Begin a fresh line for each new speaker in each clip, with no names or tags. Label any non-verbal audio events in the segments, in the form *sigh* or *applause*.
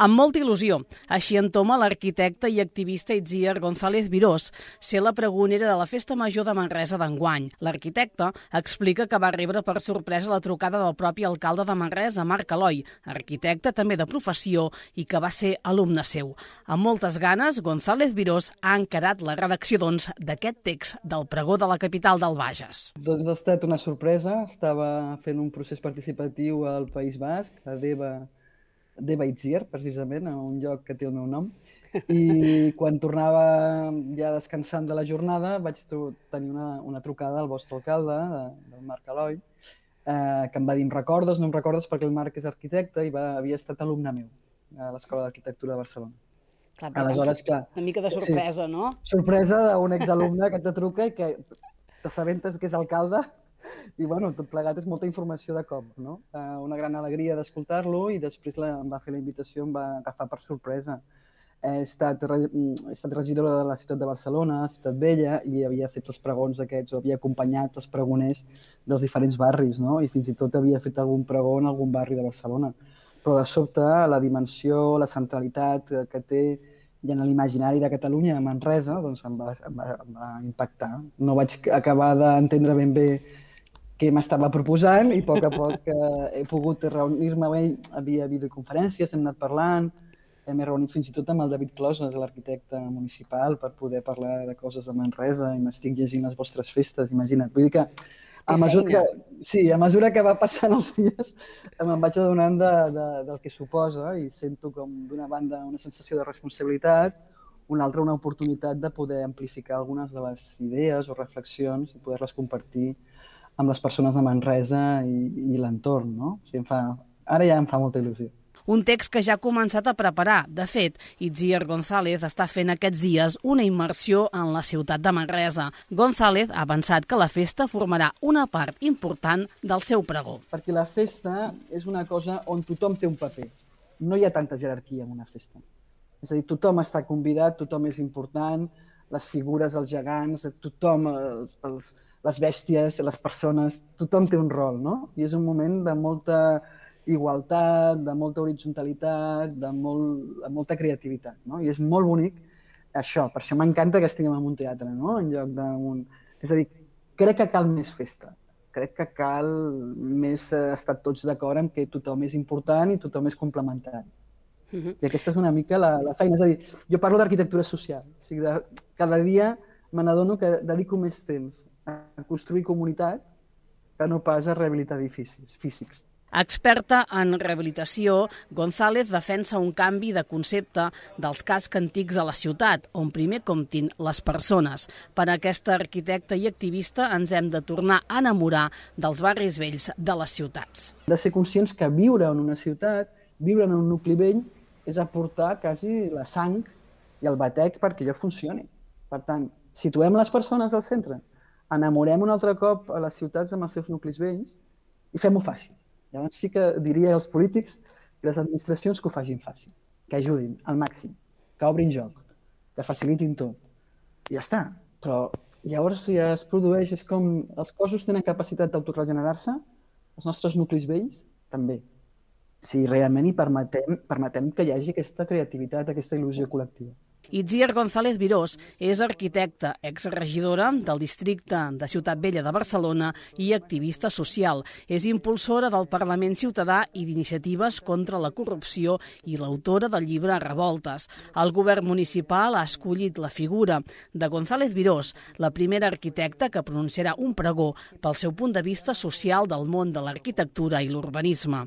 amb molta il·lusió. Així entoma l'arquitecte i activista Itziar González Virós ser la pregonera de la Festa Major de Manresa d'enguany. L'arquitecte explica que va rebre per sorpresa la trucada del propi alcalde de Manresa, Marc Eloi, arquitecte també de professió i que va ser alumne seu. Amb moltes ganes, González Virós ha encarat la redacció doncs d'aquest text del pregó de la capital del Bages.
Doncs ha estat una sorpresa. Estava fent un procés participatiu al País Basc, a Deva, de Baitzir, precisament, a un lloc que té el meu nom, *laughs* i quan tornava ja descansant de la jornada vaig tenir una, una trucada al vostre alcalde, del Marc Aloi, eh, que em va dir, em recordes, no em recordes, perquè el Marc és arquitecte i va, havia estat alumne meu a l'Escola d'Arquitectura de Barcelona. Clar, Aleshores, clar... Una mica de sorpresa, sí. no? Sorpresa d'un exalumne que et truca i que t'assabentes que és alcalde i bueno, tot plegat és molta informació de cop, no? Uh, una gran alegria d'escoltar-lo i després la, em va fer la invitació, em va agafar per sorpresa. He estat, he estat regidora de la ciutat de Barcelona, Ciutat Vella, i havia fet els pregons aquests, o havia acompanyat els pregoners dels diferents barris, no? I fins i tot havia fet algun pregó en algun barri de Barcelona. Però de sobte la dimensió, la centralitat que té i en l'imaginari de Catalunya, a Manresa, doncs em va, em, va, em va impactar. No vaig acabar d'entendre ben bé que m'estava proposant i a poc a poc eh, he pogut reunir-me amb ell via videoconferències, hem anat parlant, hem reunit fins i tot amb el David Closes, l'arquitecte municipal, per poder parlar de coses de Manresa i m'estic llegint les vostres festes, imagina't. Vull dir que a mesura que, sí, a mesura que va passant els dies eh, me'n vaig adonant de, de, del que suposa i sento com d'una banda una sensació de responsabilitat, una altra una oportunitat de poder amplificar algunes de les idees o reflexions i poder-les compartir amb les persones de Manresa i, i l'entorn, no? O sigui, fa, ara ja em fa molta il·lusió. Un text que
ja ha començat a preparar. De fet, Itziar González està fent aquests dies una immersió en la ciutat de Manresa. González ha avançat que la festa formarà una part important del
seu pregó. Perquè la festa és una cosa on tothom té un paper. No hi ha tanta jerarquia en una festa. És a dir, tothom està convidat, tothom és important, les figures, els gegants, tothom, els, els, les bèsties, les persones, tothom té un rol, no? I és un moment de molta igualtat, de molta horitzontalitat, de, molt, de molta creativitat, no? I és molt bonic això. Per això m'encanta que estiguem en un teatre, no? En lloc d'un... És a dir, crec que cal més festa. Crec que cal més eh, estar tots d'acord amb que tothom és important i tothom és complementari. Uh mm-hmm. -huh. I aquesta és una mica la, la feina. És a dir, jo parlo d'arquitectura social. O sigui, de, cada dia me n'adono que dedico més temps a construir comunitat que no pas a rehabilitar edificis físics.
Experta en rehabilitació, González defensa un canvi de concepte dels cascs antics a la ciutat, on primer comptin les persones. Per a aquesta arquitecta i activista ens hem de tornar a enamorar dels barris vells de les ciutats.
De ser conscients que viure en una ciutat, viure en un nucli vell, és aportar quasi la sang i el batec perquè allò funcioni. Per tant, situem les persones al centre, enamorem un altre cop a les ciutats amb els seus nuclis vells i fem-ho fàcil. Llavors sí que diria als polítics i les administracions que ho facin fàcil, que ajudin al màxim, que obrin joc, que facilitin tot. I ja està. Però llavors ja es produeix, és com els cossos tenen capacitat d'autoregenerar-se, els nostres nuclis vells també. Si realment hi permetem, permetem que hi hagi aquesta creativitat, aquesta il·lusió col·lectiva.
Itziar González Virós és arquitecta, exregidora del districte de Ciutat Vella de Barcelona i activista social. És impulsora del Parlament Ciutadà i d'iniciatives contra la corrupció i l'autora del llibre Revoltes. El govern municipal ha escollit la figura de González Virós, la primera arquitecta que pronunciarà un pregó pel seu punt de vista social del món de l'arquitectura i l'urbanisme.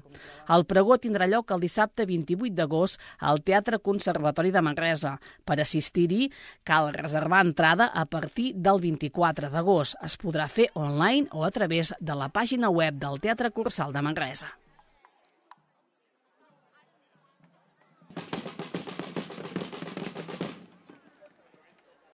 El pregó tindrà lloc el dissabte 28 d'agost al Teatre Conservatori de Manresa. Per per assistir-hi cal reservar entrada a partir del 24 d'agost. Es podrà fer online o a través de la pàgina web del Teatre Cursal de Manresa.